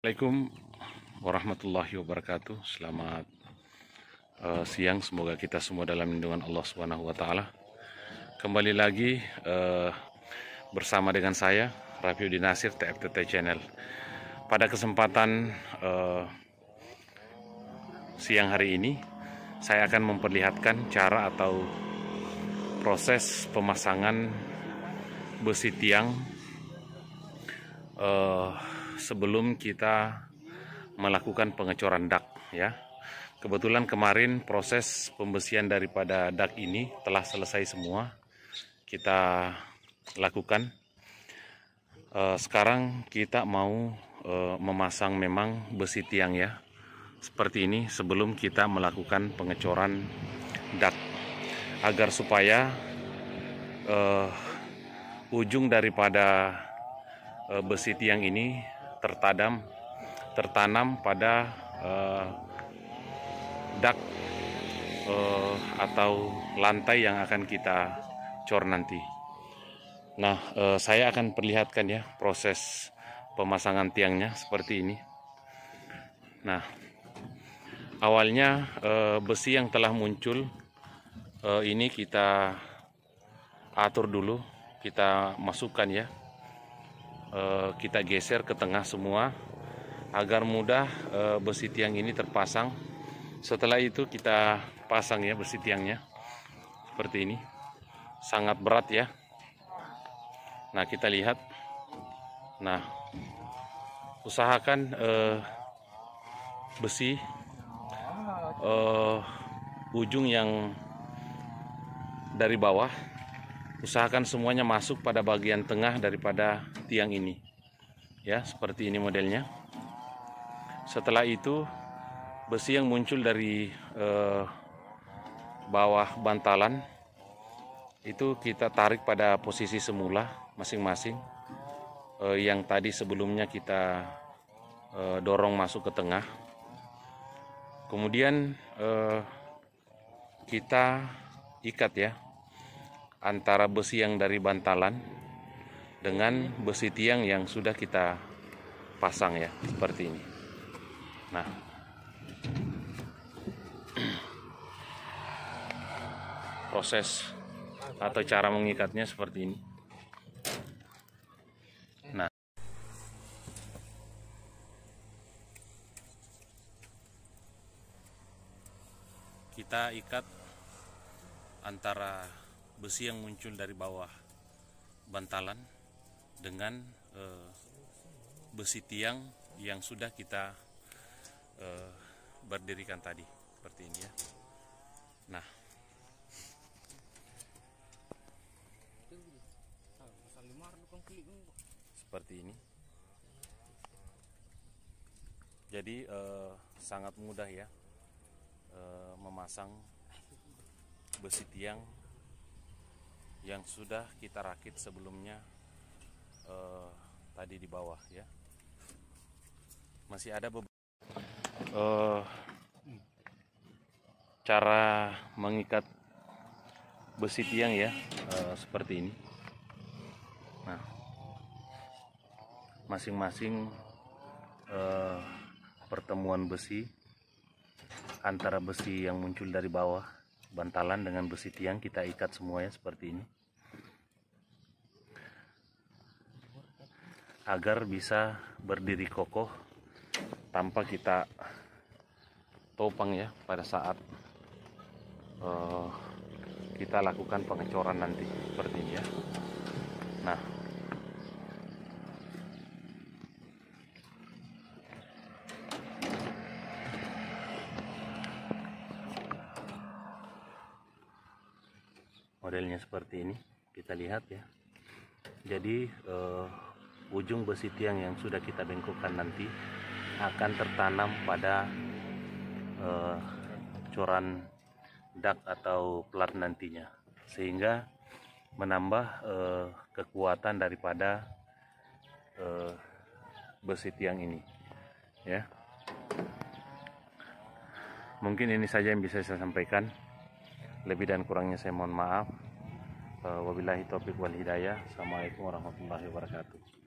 Assalamualaikum warahmatullahi wabarakatuh. Selamat uh, siang. Semoga kita semua dalam lindungan Allah Subhanahu wa taala. Kembali lagi uh, bersama dengan saya Rafiu Nasir TFTT Channel. Pada kesempatan uh, siang hari ini saya akan memperlihatkan cara atau proses pemasangan besi tiang uh, sebelum kita melakukan pengecoran dak ya. Kebetulan kemarin proses pembersihan daripada dak ini telah selesai semua. Kita lakukan. Eh, sekarang kita mau eh, memasang memang besi tiang ya. Seperti ini sebelum kita melakukan pengecoran dak agar supaya uh, ujung daripada besi tiang ini tertadam tertanam pada eh, dak eh, atau lantai yang akan kita cor nanti. Nah, eh, saya akan perlihatkan ya proses pemasangan tiangnya seperti ini. Nah, awalnya eh, besi yang telah muncul eh, ini kita atur dulu, kita masukkan ya eh, kita geser ke tengah semua agar mudah eh, besi tiang ini terpasang. Setelah itu kita pasang ya besi tiangnya seperti ini. Sangat berat ya. Nah kita lihat. Nah usahakan eh, besi eh, ujung yang dari bawah usahakan semuanya masuk pada bagian tengah daripada tiang ini ya seperti ini modelnya setelah itu besi yang muncul dari eh, bawah bantalan itu kita tarik pada posisi semula masing-masing eh, yang tadi sebelumnya kita eh, dorong masuk ke tengah kemudian eh, kita ikat ya antara besi yang dari bantalan dengan besi tiang yang sudah kita pasang ya seperti ini nah proses atau cara mengikatnya seperti ini nah kita ikat antara besi yang muncul dari bawah bantalan dengan eh, besi tiang yang sudah kita eh, berdirikan tadi seperti ini ya nah seperti ini jadi eh, sangat mudah ya eh, memasang besi tiang yang sudah kita rakit sebelumnya eh, tadi di bawah ya masih ada beberapa eh, cara mengikat besi tiang ya eh, seperti ini nah masing-masing eh, pertemuan besi antara besi yang muncul dari bawah bantalan dengan besi tiang kita ikat semuanya seperti ini agar bisa berdiri kokoh tanpa kita topang ya pada saat uh, kita lakukan pengecoran nanti seperti ini ya nah modelnya seperti ini kita lihat ya jadi uh, ujung besi tiang yang sudah kita bengkokkan nanti akan tertanam pada uh, coran dak atau plat nantinya sehingga menambah uh, kekuatan daripada uh, besi tiang ini ya mungkin ini saja yang bisa saya sampaikan lebih dan kurangnya saya mohon maaf eh, wabillahi taufik wal hidayah assalamualaikum warahmatullahi wabarakatuh